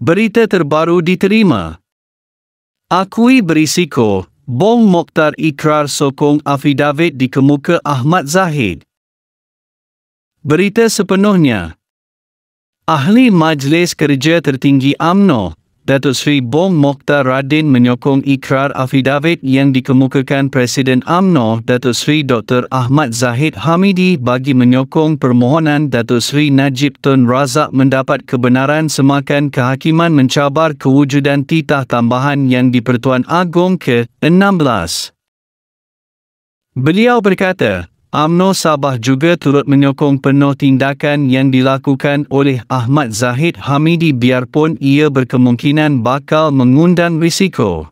berita terbaru diterima. Akui berisiko, Bong Mokhtar ikrar sokong afidavit di kemuka Ahmad Zahid. Berita sepenuhnya. Ahli Majlis Kerja Tertinggi AMNO, Datuk Sri Bong Mokhtar Radin menyokong ikrar afidavit yang dikemukakan Presiden AMNO Datuk Sri Dr. Ahmad Zahid Hamidi bagi menyokong permohonan Datuk Sri Najib Tun Razak mendapat kebenaran semakan kehakiman mencabar kewujudan titah tambahan yang di Pertuan Agong ke-16. Beliau berkata, Amno Sabah juga turut menyokong penuh tindakan yang dilakukan oleh Ahmad Zahid Hamidi biarpun ia berkemungkinan bakal mengundang risiko.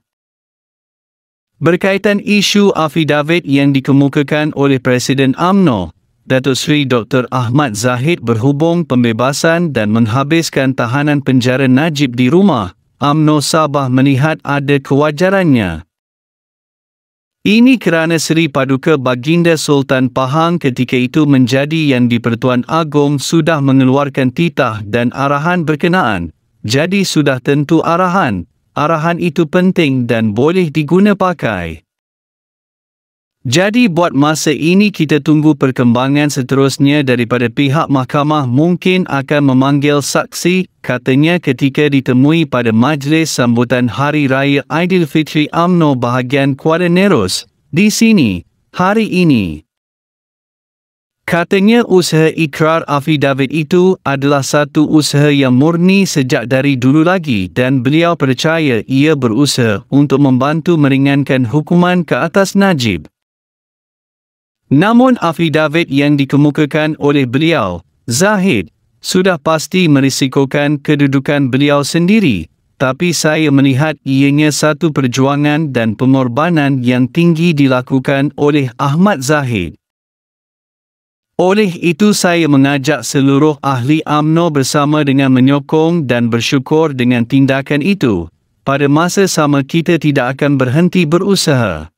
Berkaitan isu afidavit yang dikemukakan oleh Presiden Amno Datuk Sri Dr. Ahmad Zahid berhubung pembebasan dan menghabiskan tahanan penjara Najib di rumah, Amno Sabah melihat ada kewajarannya. Ini kerana Seri Paduka Baginda Sultan Pahang ketika itu menjadi yang di-Pertuan Agong sudah mengeluarkan titah dan arahan berkenaan. Jadi sudah tentu arahan, arahan itu penting dan boleh diguna pakai. Jadi buat masa ini kita tunggu perkembangan seterusnya daripada pihak mahkamah mungkin akan memanggil saksi, katanya ketika ditemui pada majlis sambutan Hari Raya Aidilfitri UMNO bahagian Kuala Neros, di sini, hari ini. Katanya usaha ikrar affidavit itu adalah satu usaha yang murni sejak dari dulu lagi dan beliau percaya ia berusaha untuk membantu meringankan hukuman ke atas Najib. Namun afidavit yang dikemukakan oleh beliau, Zahid, sudah pasti merisikokan kedudukan beliau sendiri, tapi saya melihat ianya satu perjuangan dan pengorbanan yang tinggi dilakukan oleh Ahmad Zahid. Oleh itu saya mengajak seluruh ahli AMNO bersama dengan menyokong dan bersyukur dengan tindakan itu. Pada masa sama kita tidak akan berhenti berusaha.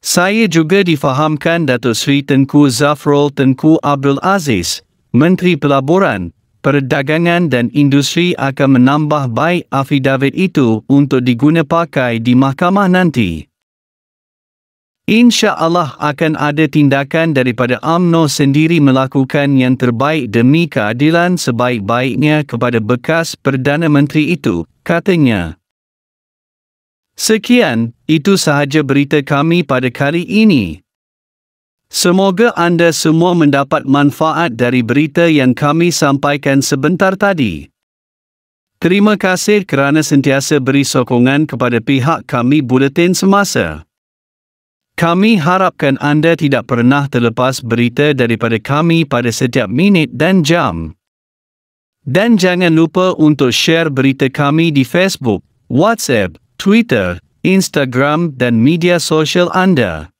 Saya juga difahamkan Datuk Sri Tengku Zafrul Tengku Abdul Aziz, Menteri Pelaburan, Perdagangan dan Industri akan menambah baik afidavit itu untuk diguna pakai di mahkamah nanti. Insya Allah akan ada tindakan daripada AMNO sendiri melakukan yang terbaik demi keadilan sebaik-baiknya kepada bekas Perdana Menteri itu, katanya. Sekian, itu sahaja berita kami pada kali ini. Semoga anda semua mendapat manfaat dari berita yang kami sampaikan sebentar tadi. Terima kasih kerana sentiasa beri sokongan kepada pihak kami buletin semasa. Kami harapkan anda tidak pernah terlepas berita daripada kami pada setiap minit dan jam. Dan jangan lupa untuk share berita kami di Facebook, WhatsApp, Twitter, Instagram dan media sosial anda.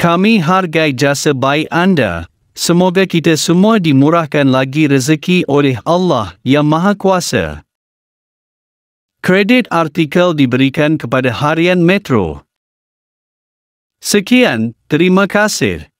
Kami hargai jasa baik anda. Semoga kita semua dimurahkan lagi rezeki oleh Allah Yang Maha Kuasa. Kredit artikel diberikan kepada Harian Metro. Sekian, terima kasih.